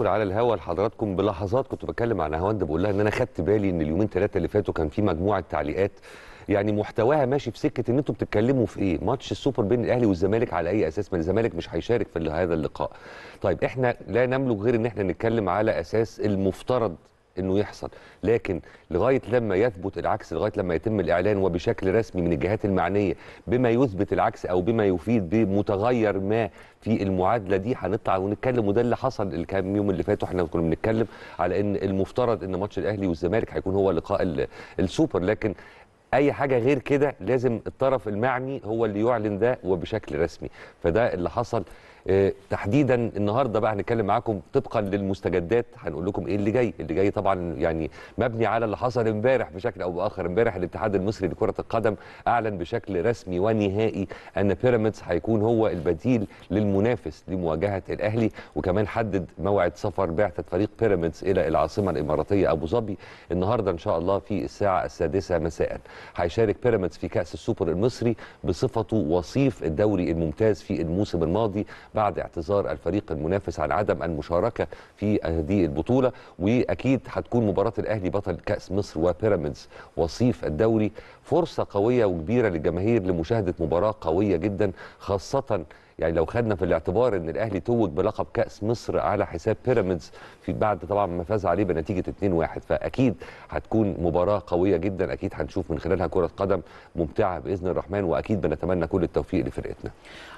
ندخل على الهوا لحضراتكم بلحظات كنت بتكلم عن نهاوند بقول لها ان انا خدت بالي ان اليومين ثلاثه اللي فاتوا كان في مجموعه تعليقات يعني محتواها ماشي في سكه ان انتم بتتكلموا في ايه ماتش السوبر بين الاهلي والزمالك على اي اساس ما الزمالك مش هيشارك في هذا اللقاء طيب احنا لا نملك غير ان احنا نتكلم على اساس المفترض انه يحصل لكن لغايه لما يثبت العكس لغايه لما يتم الاعلان وبشكل رسمي من الجهات المعنيه بما يثبت العكس او بما يفيد بمتغير ما في المعادله دي هنطلع ونتكلم وده اللي حصل الكام يوم اللي فاتوا احنا كنا بنتكلم على ان المفترض ان ماتش الاهلي والزمالك هيكون هو لقاء السوبر لكن اي حاجه غير كده لازم الطرف المعني هو اللي يعلن ده وبشكل رسمي فده اللي حصل آه، تحديدا النهارده بقى هنتكلم معاكم طبقا للمستجدات هنقول لكم ايه اللي جاي اللي جاي طبعا يعني مبني على اللي حصل امبارح بشكل او باخر امبارح الاتحاد المصري لكره القدم اعلن بشكل رسمي ونهائي ان بيراميدز هيكون هو البديل للمنافس لمواجهه الاهلي وكمان حدد موعد سفر بعثه فريق بيراميدز الى العاصمه الاماراتيه ابو ظبي النهارده ان شاء الله في الساعه السادسه مساء هيشارك بيراميدز في كاس السوبر المصري بصفته وصيف الدوري الممتاز في الموسم الماضي بعد اعتذار الفريق المنافس عن عدم المشاركه في هذه البطوله واكيد هتكون مباراه الاهلي بطل كاس مصر وبيراميدز وصيف الدوري فرصه قويه وكبيره للجماهير لمشاهده مباراه قويه جدا خاصه يعني لو خدنا في الاعتبار ان الاهلي توج بلقب كاس مصر على حساب بيراميدز في بعد طبعا ما فاز عليه بنتيجه 2-1 فاكيد هتكون مباراه قويه جدا اكيد هنشوف من خلالها كره قدم ممتعه باذن الرحمن واكيد بنتمنى كل التوفيق لفرقتنا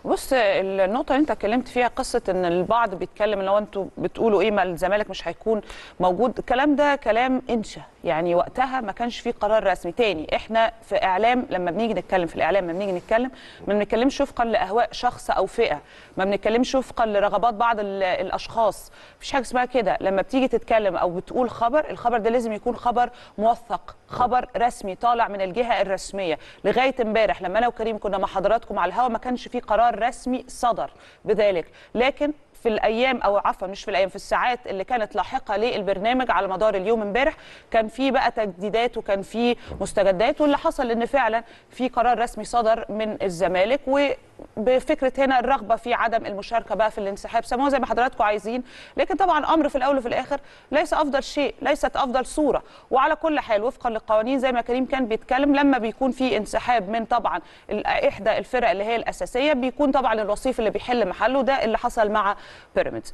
بص النقطه اللي انت اتكلمت فيها قصه ان البعض بيتكلم لو هو انتوا بتقولوا ايه ما الزمالك مش هيكون موجود الكلام ده كلام انشا يعني وقتها ما كانش في قرار رسمي تاني احنا في اعلام لما بنيجي نتكلم في الاعلام لما بنيجي نتكلم ما بنتكلمش وفقا لاهواء شخص او فئه ما بنتكلمش وفقا لرغبات بعض الاشخاص مفيش حاجه اسمها كده لما بتيجي تتكلم او بتقول خبر الخبر ده لازم يكون خبر موثق خبر رسمي طالع من الجهه الرسميه لغايه امبارح لما انا وكريم كنا مع حضراتكم على الهوا ما كانش في قرار رسمي صدر بذلك لكن في الايام او عفوا مش في الايام في الساعات اللي كانت لاحقه للبرنامج على مدار اليوم امبارح كان في بقى تجديدات وكان في مستجدات واللي حصل ان فعلا في قرار رسمي صدر من الزمالك و بفكره هنا الرغبه في عدم المشاركه بقى في الانسحاب سموها زي ما حضراتكم عايزين لكن طبعا امر في الاول وفي الاخر ليس افضل شيء ليست افضل صوره وعلى كل حال وفقا للقوانين زي ما كريم كان بيتكلم لما بيكون في انسحاب من طبعا احدى الفرق اللي هي الاساسيه بيكون طبعا الوصيف اللي بيحل محله ده اللي حصل مع بيراميدز